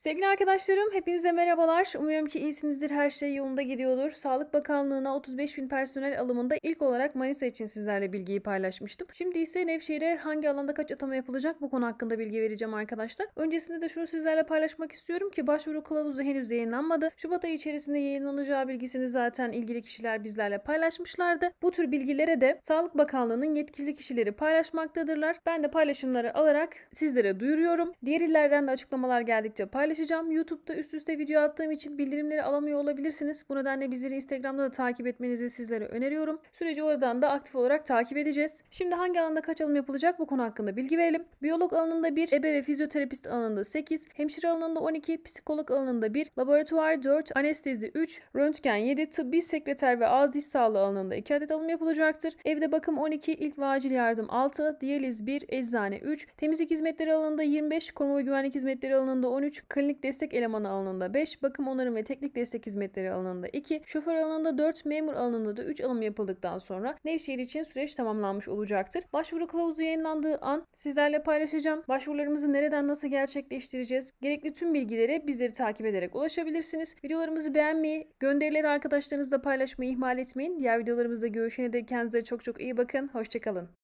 Sevgili arkadaşlarım, hepinize merhabalar. Umuyorum ki iyisinizdir, her şey yolunda gidiyordur. Sağlık Bakanlığı'na 35 bin personel alımında ilk olarak Manisa için sizlerle bilgiyi paylaşmıştım. Şimdi ise Nevşehir'e hangi alanda kaç atama yapılacak bu konu hakkında bilgi vereceğim arkadaşlar. Öncesinde de şunu sizlerle paylaşmak istiyorum ki başvuru kılavuzu henüz yayınlanmadı. Şubat ayı içerisinde yayınlanacağı bilgisini zaten ilgili kişiler bizlerle paylaşmışlardı. Bu tür bilgilere de Sağlık Bakanlığı'nın yetkili kişileri paylaşmaktadırlar. Ben de paylaşımları alarak sizlere duyuruyorum. Diğer illerden de açıklamalar geldikçe paylaşacağım paylaşacağım. YouTube'da üst üste video attığım için bildirimleri alamıyor olabilirsiniz. Bu nedenle bizleri Instagram'da da takip etmenizi sizlere öneriyorum. Süreci oradan da aktif olarak takip edeceğiz. Şimdi hangi alanda kaç alım yapılacak bu konu hakkında bilgi verelim. Biyolog alanında 1, ebe ve fizyoterapist alanında 8, hemşire alanında 12, psikolog alanında 1, laboratuvar 4, anestezi 3, röntgen 7, tıbbi sekreter ve ağız diş sağlığı alanında 2 adet alım yapılacaktır. Evde bakım 12, ilk ve acil yardım 6, diyaliz 1, eczane 3, temizlik hizmetleri alanında 25, koruma ve güvenlik hizmetleri alanında 13, klinik destek elemanı alanında 5, bakım onarım ve teknik destek hizmetleri alanında 2, şoför alanında 4, memur alanında da 3 alım yapıldıktan sonra Nevşehir için süreç tamamlanmış olacaktır. Başvuru kılavuzu yayınlandığı an sizlerle paylaşacağım. Başvurularımızı nereden nasıl gerçekleştireceğiz? Gerekli tüm bilgilere bizleri takip ederek ulaşabilirsiniz. Videolarımızı beğenmeyi, gönderileri arkadaşlarınızla paylaşmayı ihmal etmeyin. Diğer videolarımızda görüşene dek kendinize çok çok iyi bakın. Hoşçakalın.